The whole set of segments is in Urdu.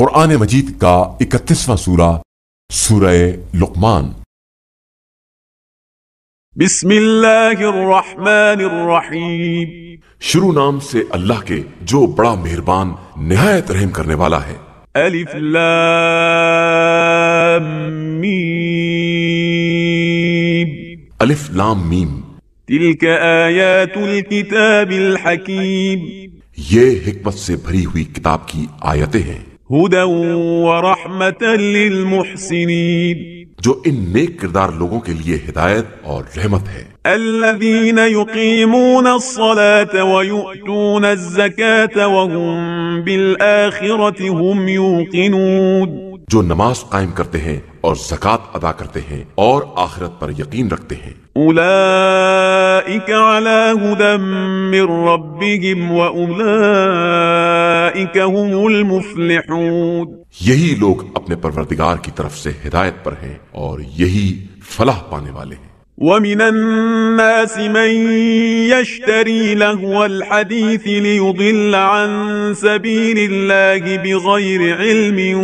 قرآن مجید کا اکتیسواں سورہ سورہ لقمان بسم اللہ الرحمن الرحیم شروع نام سے اللہ کے جو بڑا مہربان نہایت رحم کرنے والا ہے الف الف لام لام میم میم تلک آیات الكتاب الحکیم یہ حکمت سے بھری ہوئی کتاب کی آیتیں ہیں هدى ورحمة للمحسنين جو ان نیک کردار لوگوں کے لیے ہدایت اور رحمت ہے الذين يقيمون الصلاة ويؤتون الزكاة وهم بالآخرة هم يوقنون جو نماز قائم کرتے ہیں اور زکات ادا کرتے ہیں اور آخرت پر یقین رکھتے ہیں یہی لوگ اپنے پروردگار کی طرف سے ہدایت پر ہیں اور یہی فلاح پانے والے ہیں ومن الناس من يشتري لهو الحديث ليضل عن سبيل الله بغير علم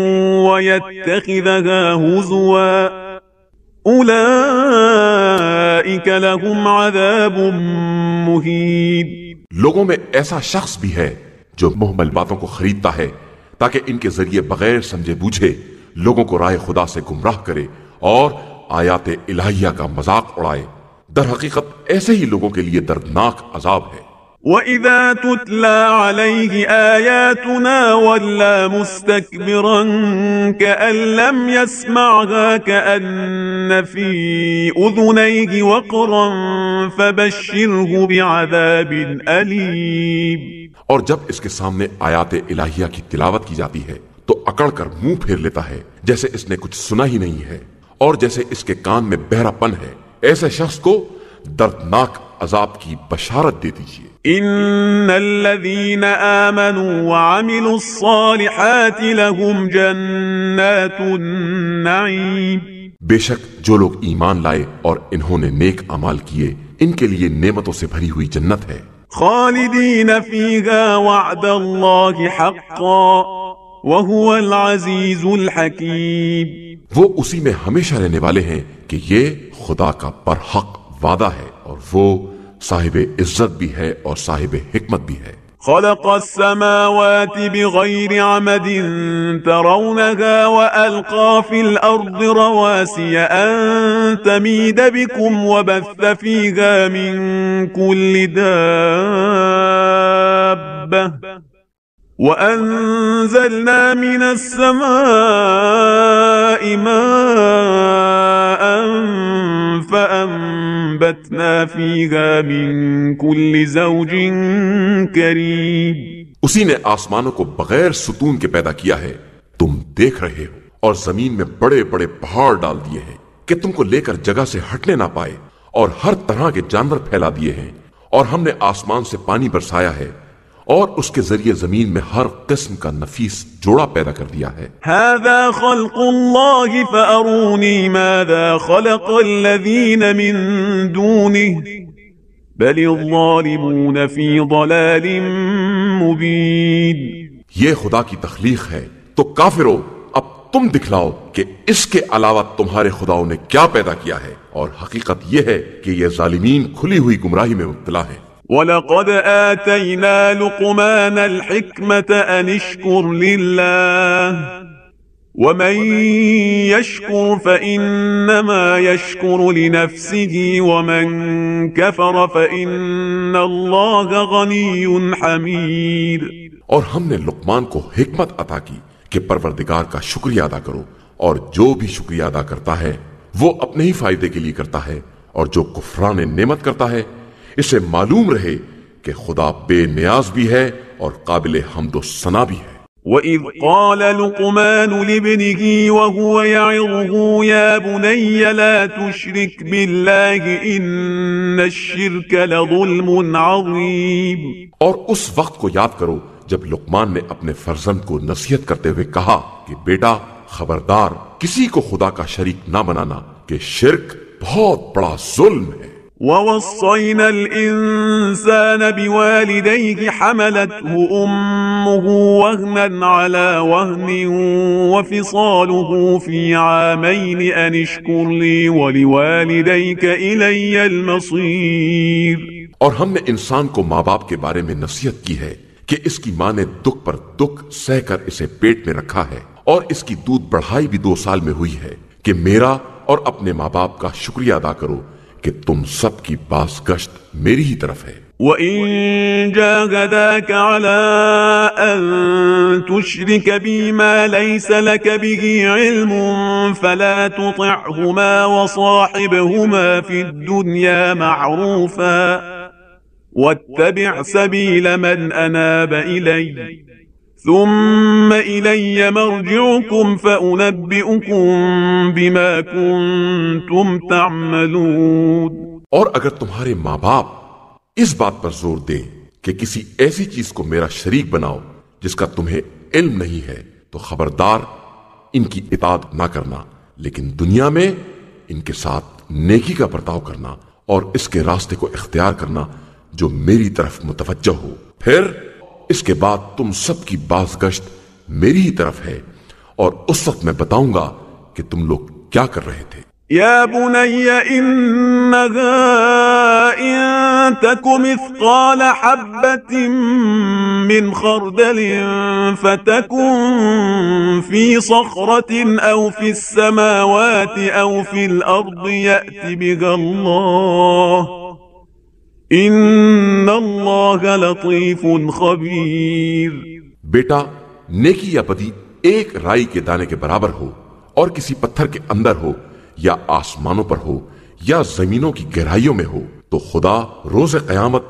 ويتخذها هزوا اولئك لهم عذاب مهين لوگوں میں ایسا شخص بھی ہے جو محمل باتوں کو خریدتا ہے تاکہ ان کے ذریعے بغیر سمجھے بوجھے لوگوں کو رائے خدا سے گمراہ کرے اور آیات الہیہ کا مذاق اڑائے در حقیقت ایسے ہی لوگوں کے لیے دردناک عذاب ہے وَإِذَا تُتْلَى عَلَيْهِ آيَاتُنَا وَلَّا مُسْتَكْبِرًا كَأَن لَمْ يَسْمَعْهَا كَأَنَّ فِي أُذُنَيْهِ وَقْرًا فَبَشِّرْهُ بِعَذَابٍ أَلِيمٍ اور جب اس کے سامنے آیات الہیہ کی تلاوت کی جاتی ہے تو اکڑ کر منہ پھیر لیتا ہے جیسے اس نے کچھ سنا ہی نہیں ہے اور جیسے اس کے کان میں بہرا پن ہے ایسے شخص کو دردناک عذاب کی بشارت دے دیجیے ان الذين امنوا وعملوا الصالحات لهم جنات النعيم بے شک جو لوگ ایمان لائے اور انہوں نے نیک اعمال کیے ان کے لیے نعمتوں سے بھری ہوئی جنت ہے خالدین فیہا وعد اللہ حقا وهو العزیز الحکیم وہ اسی میں ہمیشہ رہنے والے ہیں کہ یہ خدا کا برحق وعدہ ہے اور وہ صاحب عزت بھی ہے اور صاحب حکمت بھی ہے خلق السماوات بغير عمد ترونها وألقى في الأرض رواسي أن تميد بكم وبث فيها من كل دابة وأنزلنا من من السماء ماء فأنبتنا فيها كل زوج كريم اسی نے آسمانوں کو بغیر ستون کے پیدا کیا ہے تم دیکھ رہے ہو اور زمین میں بڑے بڑے پہاڑ ڈال دیے ہیں کہ تم کو لے کر جگہ سے ہٹنے نہ پائے اور ہر طرح کے جانور پھیلا دیے ہیں اور ہم نے آسمان سے پانی برسایا ہے اور اس کے ذریعے زمین میں ہر قسم کا نفیس جوڑا پیدا کر دیا ہے خلق خلق اللہ ماذا من دونه بل الظالمون ضلال یہ خدا کی تخلیق ہے تو کافرو اب تم دکھلاؤ کہ اس کے علاوہ تمہارے خداؤں نے کیا پیدا کیا ہے اور حقیقت یہ ہے کہ یہ ظالمین کھلی ہوئی گمراہی میں مبتلا ہیں امیر اور ہم نے لقمان کو حکمت عطا کی کہ پروردگار کا شکریہ ادا کرو اور جو بھی شکریہ ادا کرتا ہے وہ اپنے ہی فائدے کے لیے کرتا ہے اور جو کفران نعمت کرتا ہے اسے معلوم رہے کہ خدا بے نیاز بھی ہے اور قابل حمد و ثنا بھی ہے وَإِذْ قَالَ لُقْمَانُ لِبْنِهِ وَهُوَ يَعِظُهُ يَا بُنَيَّ لَا تُشْرِكْ بِاللَّهِ إِنَّ الشِّرْكَ لَظُلْمٌ عَظِيمٌ اور اس وقت کو یاد کرو جب لقمان نے اپنے فرزند کو نصیحت کرتے ہوئے کہا کہ بیٹا خبردار کسی کو خدا کا شریک نہ بنانا کہ شرک بہت بڑا ظلم ہے ووصينا الإنسان بوالديه حملته أمه وهنا على وهن وفصاله في عامين أن اشكر لي ولوالديك إلي المصير اور ہم نے انسان کو ماں باپ کے بارے میں نصیحت کی ہے کہ اس کی ماں نے دکھ پر دکھ سہ کر اسے پیٹ میں رکھا ہے اور اس کی دودھ بڑھائی بھی دو سال میں ہوئی ہے کہ میرا اور اپنے ماں باپ کا شکریہ ادا کرو تم سب کی پاس گشت میری ہی طرف ہے وإن جاهداك على أن تشرك بي ما ليس لك به علم فلا تطعهما وصاحبهما في الدنيا معروفا واتبع سبيل من أناب إليّ ثم إلي مرجعكم فأنبئكم بما كنتم تعملون اور اگر تمہارے ماں باپ اس بات پر زور دے کہ کسی ایسی چیز کو میرا شریک بناؤ جس کا تمہیں علم نہیں ہے تو خبردار ان کی اطاعت نہ کرنا لیکن دنیا میں ان کے ساتھ نیکی کا برتاؤ کرنا اور اس کے راستے کو اختیار کرنا جو میری طرف متوجہ ہو پھر اس کے بعد تم سب کی بازگشت میری ہی طرف ہے اور اس وقت میں بتاؤں گا کہ تم لوگ کیا کر رہے تھے يا بني إنها إن تك مثقال حبة من خردل فتكن في صخرة أو في السماوات أو في الأرض يأت بها الله اللہ لطیف خبیر بیٹا نیکی یا بدی ایک رائی کے دانے کے برابر ہو اور کسی پتھر کے اندر ہو یا آسمانوں پر ہو یا زمینوں کی گہرائیوں میں ہو تو خدا روز قیامت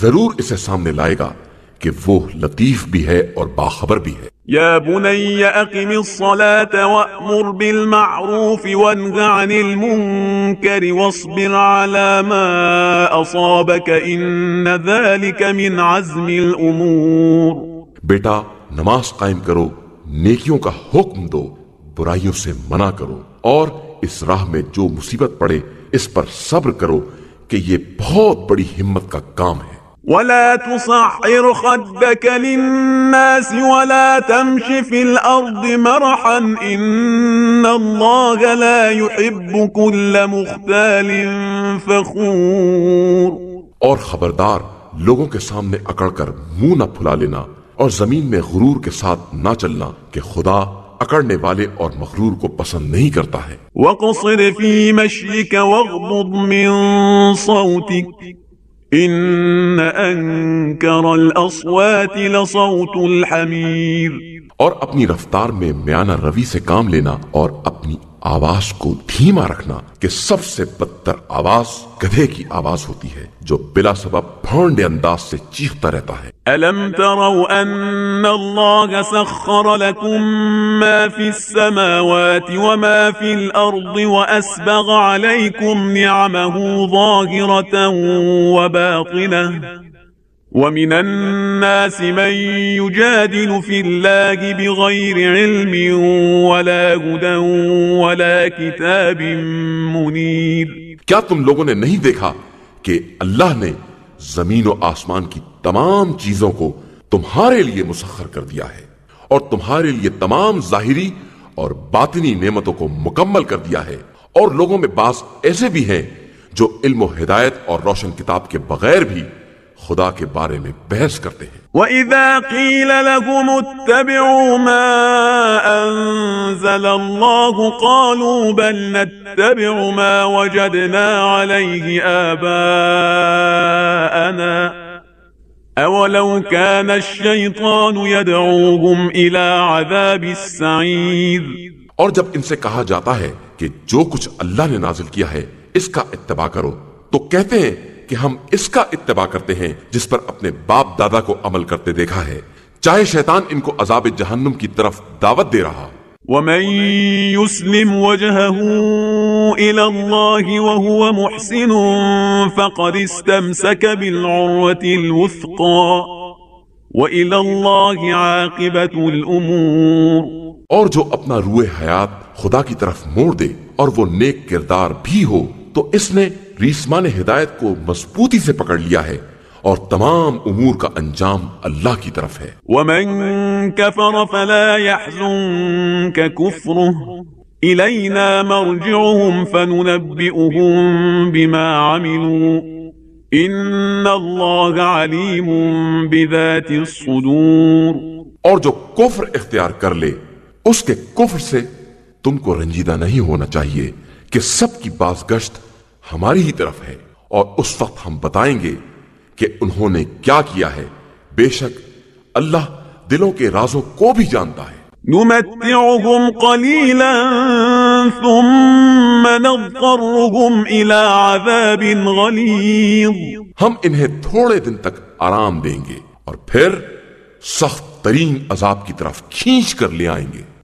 ضرور اسے سامنے لائے گا کہ وہ لطیف بھی ہے اور باخبر بھی ہے يا بني أقم الصلاة وأمر بالمعروف وانه عن المنكر واصبر على ما أصابك إن ذلك من عزم الأمور بیٹا نماز قائم کرو نیکیوں کا حکم دو برائیوں سے منع کرو اور اس راہ میں جو مصیبت پڑے اس پر صبر کرو کہ یہ بہت بڑی ہمت کا کام ہے ولا ولا خدك للناس تمش في الأرض مرحا إن الله لا يحب كل مختال فخور اور خبردار لوگوں کے سامنے اکڑ کر منہ نہ پھلا لینا اور زمین میں غرور کے ساتھ نہ چلنا کہ خدا اکڑنے والے اور مغرور کو پسند نہیں کرتا ہے وہ کو صرف ان انکر الاصوات لصوت الحمیر اور اپنی رفتار میں میانہ روی سے کام لینا اور اپنی آواز کو دھیما رکھنا کہ سب سے بدتر آواز گدھے کی آواز ہوتی ہے جو بلا سبب بھونڈے انداز سے چیختا رہتا ہے تَرَوْا أَنَّ اللَّهَ سَخَّرَ فِي فِي السَّمَاوَاتِ وَمَا الْأَرْضِ وَأَسْبَغَ عَلَيْكُمْ نِعَمَهُ ظَاهِرَةً وَبَاطِنَةً ومن الناس من يجادل في الله بغير علم ولا ولا هدى كتاب منير کیا تم لوگوں نے نہیں دیکھا کہ اللہ نے زمین و آسمان کی تمام چیزوں کو تمہارے لیے مسخر کر دیا ہے اور تمہارے لیے تمام ظاہری اور باطنی نعمتوں کو مکمل کر دیا ہے اور لوگوں میں بعض ایسے بھی ہیں جو علم و ہدایت اور روشن کتاب کے بغیر بھی خدا کے بارے میں بحث کرتے ہیں وَإِذَا قِيلَ لَهُمُ اتَّبِعُوا مَا أَنزَلَ اللَّهُ قَالُوا بَلْ نَتَّبِعُ مَا وَجَدْنَا عَلَيْهِ آبَاءَنَا أَوَلَوْ كَانَ الشَّيْطَانُ يَدْعُوهُمْ إِلَى عَذَابِ السَّعِيرِ ان سے کہا جاتا ہے کہ جو کچھ اللہ نے نازل کیا ہے اس کا اتباع کرو تو کہتے ہیں کہ ہم اس کا اتباع کرتے ہیں جس پر اپنے باپ دادا کو عمل کرتے دیکھا ہے چاہے شیطان ان کو عذاب جہنم کی طرف دعوت دے رہا ومن يسلم وجهه الى الله وهو محسن فقد استمسك بالعروة الوثقى والى الله عاقبة الامور اور جو اپنا روح حیات خدا کی طرف موڑ دے اور وہ نیک کردار بھی ہو تو اس نے ریسمان ہدایت کو مضبوطی سے پکڑ لیا ہے اور تمام امور کا انجام اللہ کی طرف ہے وَمَن كَفَرَ فَلَا يَحْزُنْكَ كُفْرُهُ إِلَيْنَا مَرْجِعُهُمْ فَنُنَبِّئُهُمْ بِمَا عَمِلُوا إِنَّ اللَّهَ عَلِيمٌ بِذَاتِ الصُّدُورِ اور جو کفر اختیار کر لے اس کے کفر سے تم کو رنجیدہ نہیں ہونا چاہیے کہ سب کی بازگشت ہماری ہی طرف ہے اور اس وقت ہم بتائیں گے کہ انہوں نے کیا کیا ہے بے شک اللہ دلوں کے رازوں کو بھی جانتا ہے نمتعهم قليلا ثم نضطرهم الی عذاب غليظ ہم انہیں تھوڑے دن تک آرام دیں گے اور پھر سخت ترین عذاب کی طرف کھینچ کر لے آئیں گے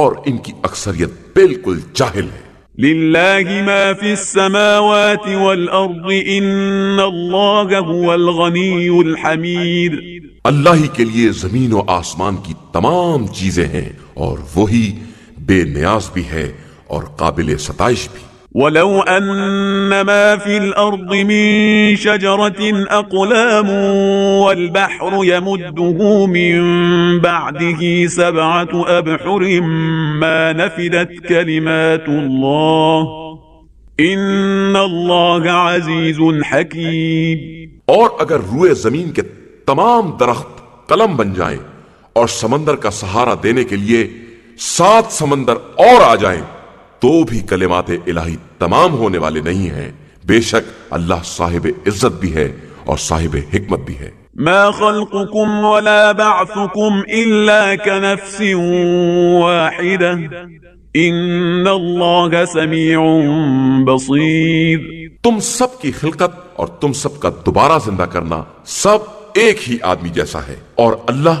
اور ان کی اکثریت بالکل جاہل ہے لِلَّهِ مَا فِي السَّمَاوَاتِ وَالْأَرْضِ إِنَّ اللَّهَ هُوَ الْغَنِيُ الْحَمِيدِ اللہ ہی کے لیے زمین و آسمان کی تمام چیزیں ہیں اور وہی بے نیاز بھی ہے اور قابل ستائش بھی ولو أن ما في الأرض من شجرة أقلام والبحر يمده من بعده سبعة أبحر ما نفدت كلمات الله إن الله عزيز حكيم اور اگر روئے زمین کے تمام درخت قلم بن جائیں اور سمندر کا سہارا دینے کے لیے سات سمندر اور آ جائیں تو بھی کلمات الہی تمام ہونے والے نہیں ہیں بے شک اللہ صاحب عزت بھی ہے اور صاحب حکمت بھی ہے تم سب کی خلقت اور تم سب کا دوبارہ زندہ کرنا سب ایک ہی آدمی جیسا ہے اور اللہ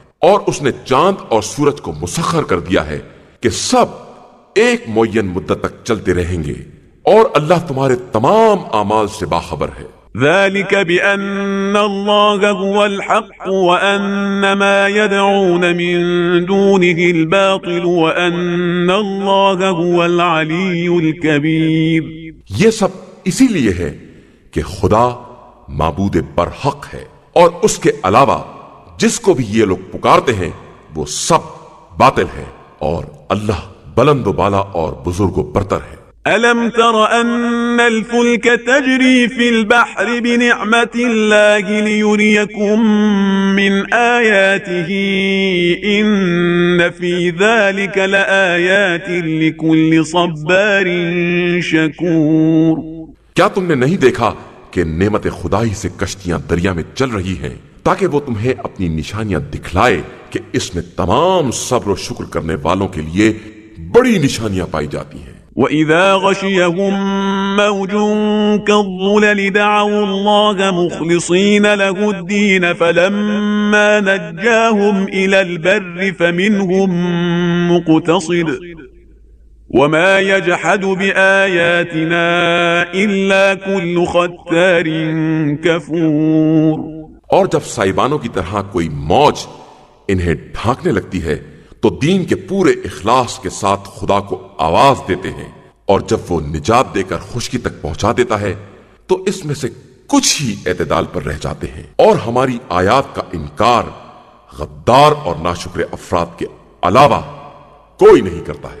اور اس نے چاند اور سورج کو مسخر کر دیا ہے کہ سب ایک معین مدت تک چلتے رہیں گے اور اللہ تمہارے تمام اعمال سے باخبر ہے ذلك بأن الله الله هو هو الحق وأن وأن ما يدعون من دونه الباطل العلي الكبير یہ سب اسی لیے ہے کہ خدا معبود برحق ہے اور اس کے علاوہ جس کو بھی یہ لوگ پکارتے ہیں وہ سب باطل ہے اور اللہ بلند و بالا اور بزرگ و برتر ہے کیا تم نے نہیں دیکھا کہ نعمت خدائی سے کشتیاں دریا میں چل رہی ہیں تمہیں اپنی نشانیاں دکھلائے کہ اس میں تمام صبر و شکر کرنے والوں کے لیے بڑی نشانیاں پائی جاتی ہیں وإذا غشيهم موج كالظلل دعوا الله مخلصين له الدين فلما نجاهم إلى البر فمنهم مقتصد وما يجحد بآياتنا إلا كل ختار كفور اور جب سائبانوں کی طرح کوئی موج انہیں ڈھانکنے لگتی ہے تو دین کے پورے اخلاص کے ساتھ خدا کو آواز دیتے ہیں اور جب وہ نجات دے کر خشکی تک پہنچا دیتا ہے تو اس میں سے کچھ ہی اعتدال پر رہ جاتے ہیں اور ہماری آیات کا انکار غدار اور ناشکر افراد کے علاوہ کوئی نہیں کرتا ہے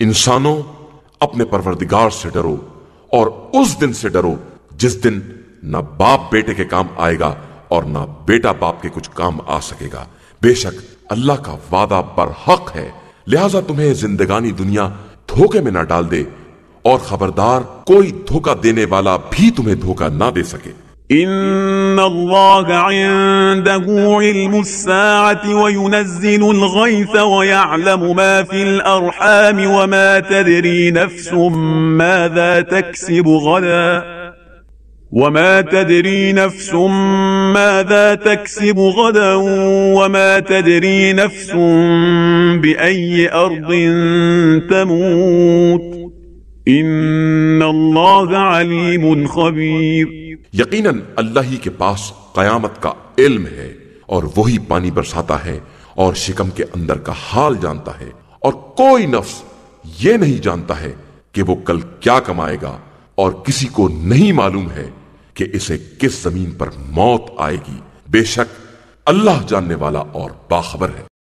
انسانوں اپنے پروردگار سے ڈرو اور اس دن سے ڈرو جس دن نہ باپ بیٹے کے کام آئے گا اور نہ بیٹا باپ کے کچھ کام آ سکے گا بے شک اللہ کا وعدہ پر حق ہے لہٰذا تمہیں زندگانی دنیا دھوکے میں نہ ڈال دے اور خبردار کوئی دھوکہ دینے والا بھی تمہیں دھوکہ نہ دے سکے إن الله عنده علم الساعة وينزل الغيث ويعلم ما في الأرحام وما تدري نفس ماذا تكسب غدا وما تدري نفس ماذا تكسب غدا وما تدري نفس بأي أرض تموت ان اللہ علیم خبیر یقیناً اللہ ہی کے پاس قیامت کا علم ہے اور وہی پانی برساتا ہے اور شکم کے اندر کا حال جانتا ہے اور کوئی نفس یہ نہیں جانتا ہے کہ وہ کل کیا کمائے گا اور کسی کو نہیں معلوم ہے کہ اسے کس زمین پر موت آئے گی بے شک اللہ جاننے والا اور باخبر ہے